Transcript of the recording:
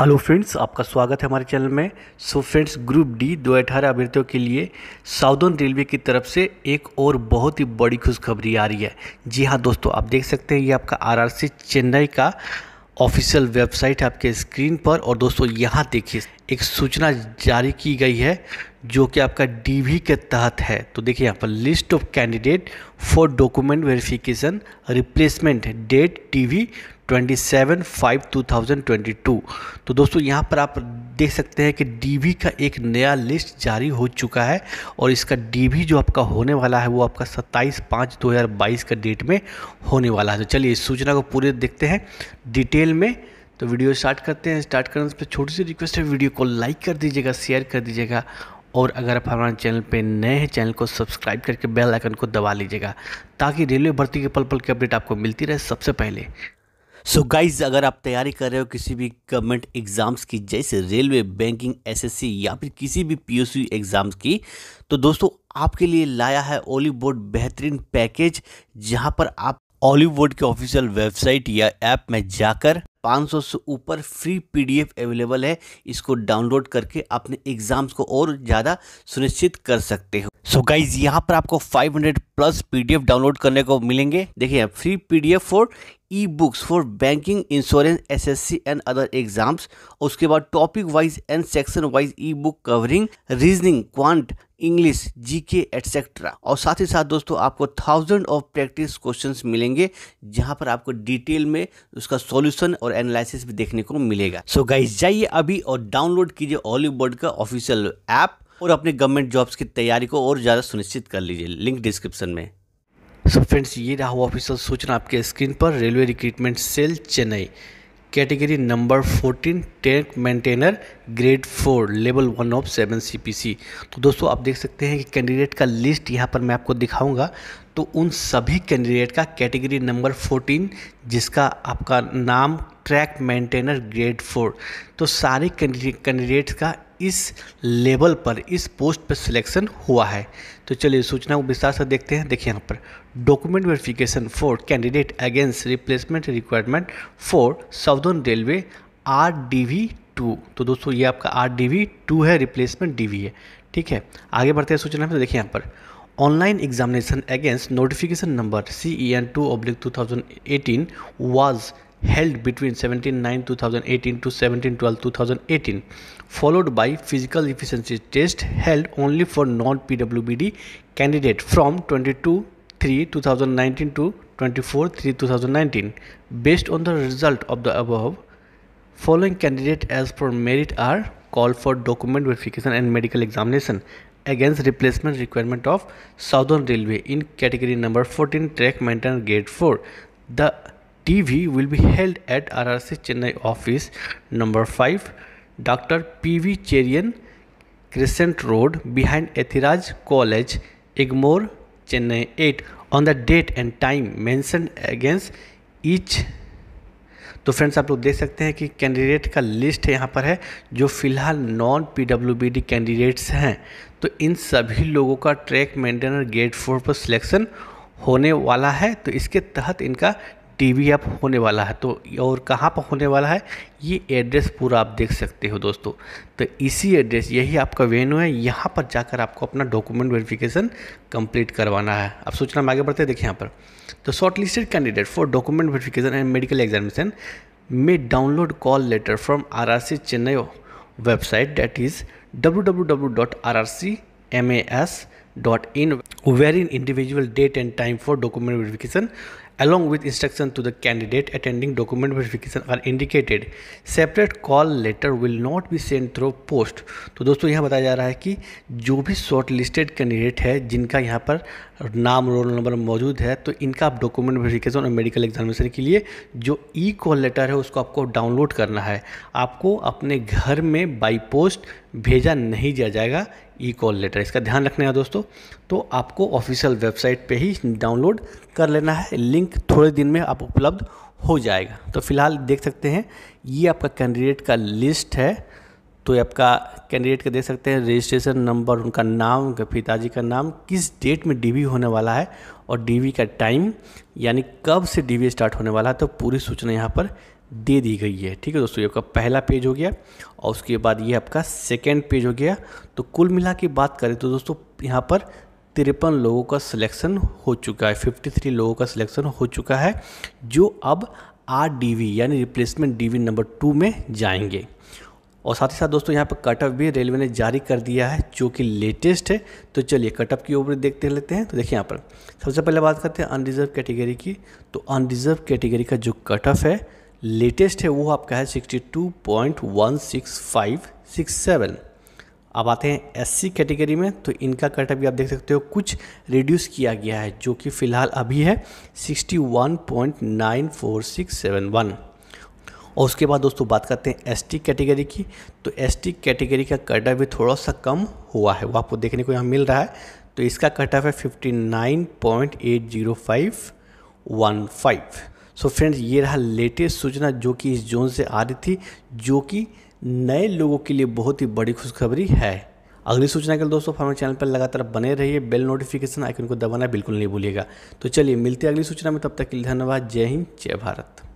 Hello friends आपका स्वागत है हमारे चैनल में सो फ्रेंड्स ग्रुप डी दो अठारह अभ्यर्थियों के लिए साउदर्न रेलवे की तरफ से एक और बहुत ही बड़ी खुशखबरी आ रही है जी हाँ दोस्तों आप देख सकते हैं ये आपका आरआरसी चेन्नई का ऑफिशियल वेबसाइट है आपके स्क्रीन पर और दोस्तों यहाँ देखिए एक सूचना जारी की गई है जो कि आपका डी के तहत है तो देखिए यहाँ पर list of candidate for document verification replacement date T V twenty seven five two thousand twenty two तो दोस्तों यहाँ पर आप देख सकते हैं कि डी का एक नया लिस्ट जारी हो चुका है और इसका डी जो आपका होने वाला है वो आपका सत्ताईस पाँच बाईस का डेट में होने वाला है तो चलिए इस सूचना को पूरे देखते हैं डिटेल में तो वीडियो स्टार्ट करते हैं स्टार्ट करने से छोटी सी रिक्वेस्ट है वीडियो को लाइक कर दीजिएगा शेयर कर दीजिएगा और अगर आप हमारे चैनल पे नए हैं चैनल को सब्सक्राइब करके बेल आइकन को दबा लीजिएगा ताकि रेलवे भर्ती के पल पल की अपडेट आपको मिलती रहे सबसे पहले सो so गाइज अगर आप तैयारी कर रहे हो किसी भी गवर्नमेंट एग्ज़ाम्स की जैसे रेलवे बैंकिंग एसएससी या फिर किसी भी पीयूसी एग्ज़ाम्स की तो दोस्तों आपके लिए लाया है बोर्ड बेहतरीन पैकेज जहां पर आप ऑलीवुड के ऑफिशियल वेबसाइट या ऐप में जाकर 500 से ऊपर फ्री पीडीएफ अवेलेबल है इसको डाउनलोड करके अपने एग्जाम्स को और ज़्यादा सुनिश्चित कर सकते हो सो गाइज यहाँ पर आपको 500 प्लस पीडीएफ डाउनलोड करने को मिलेंगे देखिए free PDF for e books for banking insurance SSC and other exams उसके बाद topic wise and section wise e book covering reasoning quant English GK etcetera और साथ ही साथ दोस्तों आपको थाउजेंड ऑफ प्रैक्टिस क्वेश्चंस मिलेंगे जहां पर आपको डिटेल में उसका सॉल्यूशन और और एनालिसिस भी देखने को मिलेगा सो गाइज जाइए अभी और डाउनलोड कीजिए ऑलिव का ऑफिशियल ऐप और अपने गवर्नमेंट जॉब्स की तैयारी को और ज़्यादा सुनिश्चित कर लीजिए लिंक डिस्क्रिप्शन में सो so फ्रेंड्स ये रहा ऑफिशियल सूचना आपके स्क्रीन पर railway recruitment cell Chennai category number 14 tank maintainer grade four level one of seven CPC तो दोस्तों आप देख सकते हैं कि कैंडिडेट का लिस्ट यहाँ पर मैं आपको दिखाऊंगा तो उन सभी कैंडिडेट का कैटेगरी नंबर 14 जिसका आपका नाम ट्रैक मेंटेनर ग्रेड फोर तो सारे कैंडिडेट्स का इस लेवल पर इस पोस्ट पर सिलेक्शन हुआ है तो चलिए सूचना को विस्तार से देखते हैं देखिए यहाँ पर document verification for candidate against replacement requirement for southern railway R D V two तो दोस्तों ये आपका आर डी वी टू है रिप्लेसमेंट डी वी है ठीक है आगे बढ़ते हैं सूचना में तो देखिए यहाँ पर online examination against notification number C E N two oblique two thousand eighteen was held between 17-9 2018 to 17-12 2018 followed by physical efficiency test held only for non-pwbd candidate from 22 3 2019 to 24 3 2019 based on the result of the above following candidate as per merit are called for document verification and medical examination against replacement requirement of southern railway in category number 14 track maintenance grade 4 the TV will be held at RRC Chennai office number 5 Dr. PV Cherian Crescent Road behind Ethiraj College Igmore Chennai 8 on the date and time mentioned against each तो friends आप लोग देख सकते हैं कि candidate का list है यहाँ पर है जो फिलहाल नॉन पीडब्ल्यूबीडी कैंडिडेट्स हैं तो इन सभी लोगों का ट्रैक मेंटेनर गेट फोर पर सिलेक्शन होने वाला है तो इसके तहत इनका टीवी अब होने वाला है तो और कहाँ पर होने वाला है ये एड्रेस पूरा आप देख सकते हो दोस्तों तो इसी एड्रेस यही आपका वेन्यू है यहाँ पर जाकर आपको अपना डॉक्यूमेंट वेरिफिकेशन कंप्लीट करवाना है अब सूचना में आगे बढ़ते हैं देखिए यहाँ पर तो shortlisted candidate for document verification and medical examination में download call letter from R R C Chennai website date is W W W dot R R C M A S in where in individual date and time for document verification along with instruction to the candidate attending document verification are indicated separate call letter will not be sent through post तो दोस्तों यहाँ बताया जा रहा है कि जो भी शॉर्ट लिस्टेड कैंडिडेट है जिनका यहाँ पर नाम रोल नंबर मौजूद है तो इनका आप डॉक्यूमेंट वेरिफिकेशन और मेडिकल एग्जामिनेशन के लिए जो ई कॉल लेटर है उसको आपको डाउनलोड करना है आपको अपने घर में बाई पोस्ट भेजा नहीं दिया जाएगा ई कॉल लेटर इसका ध्यान रखने का दोस्तों तो आपको ऑफिशियल वेबसाइट पे ही डाउनलोड कर लेना है लिंक थोड़े दिन में आप उपलब्ध हो जाएगा तो फिलहाल देख सकते हैं ये आपका कैंडिडेट का लिस्ट है तो ये आपका कैंडिडेट का देख सकते हैं रजिस्ट्रेशन नंबर उनका नाम उनके पिताजी का नाम किस डेट में डीवी होने वाला है और डीवी का टाइम यानी कब से डीवी स्टार्ट होने वाला है तो पूरी सूचना यहाँ पर दे दी गई है ठीक है दोस्तों ये आपका पहला पेज हो गया और उसके बाद ये आपका सेकेंड पेज हो गया तो कुल मिला के बात करें तो दोस्तों यहाँ पर तिरपन लोगों का सिलेक्शन हो चुका है 53 लोगों का सिलेक्शन हो चुका है जो अब आर डी यानी रिप्लेसमेंट डीवी नंबर टू में जाएंगे और साथ ही साथ दोस्तों यहाँ पर कटअप भी रेलवे ने जारी कर दिया है जो कि लेटेस्ट है तो चलिए कटअप की ओर देखते लेते हैं तो देखिए यहाँ पर सबसे पहले बात करते हैं अनरिजर्व कैटेगरी की तो अनरिजर्व कैटेगरी का जो कटअप है लेटेस्ट है वो आपका है 62.16567 अब आते हैं एससी कैटेगरी में तो इनका कट अभी आप देख सकते हो कुछ रिड्यूस किया गया है जो कि फ़िलहाल अभी है 61.94671 और उसके बाद दोस्तों बात करते हैं एसटी कैटेगरी की तो एसटी कैटेगरी का कट ऑफ भी थोड़ा सा कम हुआ है वो आपको देखने को यहाँ मिल रहा है तो इसका कट ऑफ है fifty nine point eight zero five one five so so friends ये रहा लेटेस्ट सूचना जो कि इस जोन से आ रही थी जो कि नए लोगों के लिए बहुत ही बड़ी खुशखबरी है अगली सूचना के लिए दोस्तों हमारे चैनल पर लगातार बने रहिए बेल नोटिफिकेशन आइकन को दबाना बिल्कुल नहीं भूलिएगा तो चलिए मिलते हैं अगली सूचना में तब तक के लिए धन्यवाद जय हिंद जय भारत